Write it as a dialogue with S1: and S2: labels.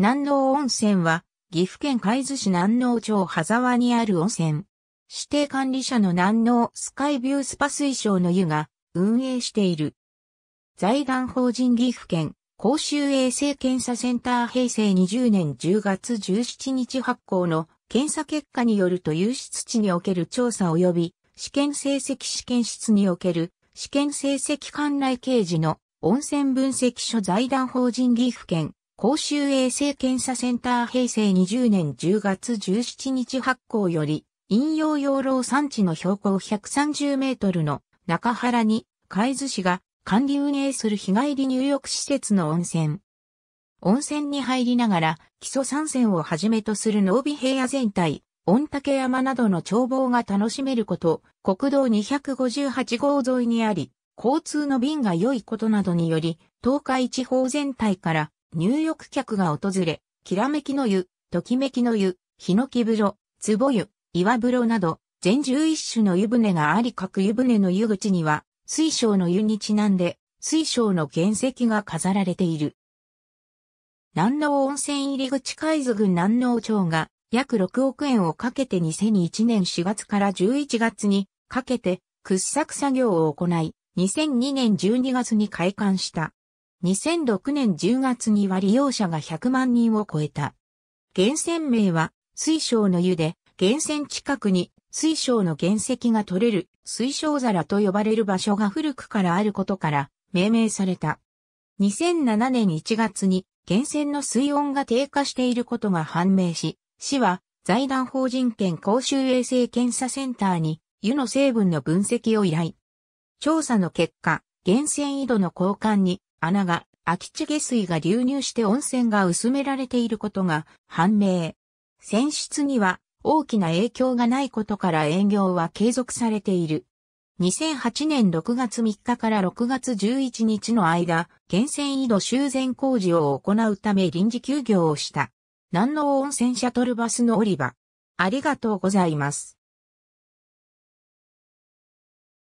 S1: 南能温泉は、岐阜県海津市南能町羽沢にある温泉。指定管理者の南能スカイビュースパ推奨の湯が運営している。財団法人岐阜県公衆衛生検査センター平成20年10月17日発行の検査結果によると有出地における調査及び試験成績試験室における試験成績管内掲示の温泉分析所財団法人岐阜県公衆衛生検査センター平成20年10月17日発行より、引用養老山地の標高130メートルの中原に、海津市が管理運営する日帰り入浴施設の温泉。温泉に入りながら、基礎山線をはじめとする農備平野全体、御嶽山などの眺望が楽しめること、国道258号沿いにあり、交通の便が良いことなどにより、東海地方全体から入浴客が訪れ、きらめきの湯、ときめきの湯、ひのき風呂、壺湯、岩風呂など、全11種の湯船があり各湯船の湯口には、水晶の湯にちなんで、水晶の原石が飾られている。南能温泉入り口海津郡南能町が、約6億円をかけて2001年4月から11月にかけて掘削作業を行い、2002年12月に開館した。2006年10月には利用者が100万人を超えた。源泉名は水晶の湯で、源泉近くに水晶の原石が取れる水晶皿と呼ばれる場所が古くからあることから命名された。2007年1月に源泉の水温が低下していることが判明し、市は財団法人権公衆衛生検査センターに湯の成分の分析を依頼。調査の結果、源泉井戸の交換に穴が空き地下水が流入して温泉が薄められていることが判明。泉質には大きな影響がないことから営業は継続されている。2008年6月3日から6月11日の間、源泉井戸修繕工事を行うため臨時休業をした。南能温泉シャトルバスの降り場。ありがとうございます。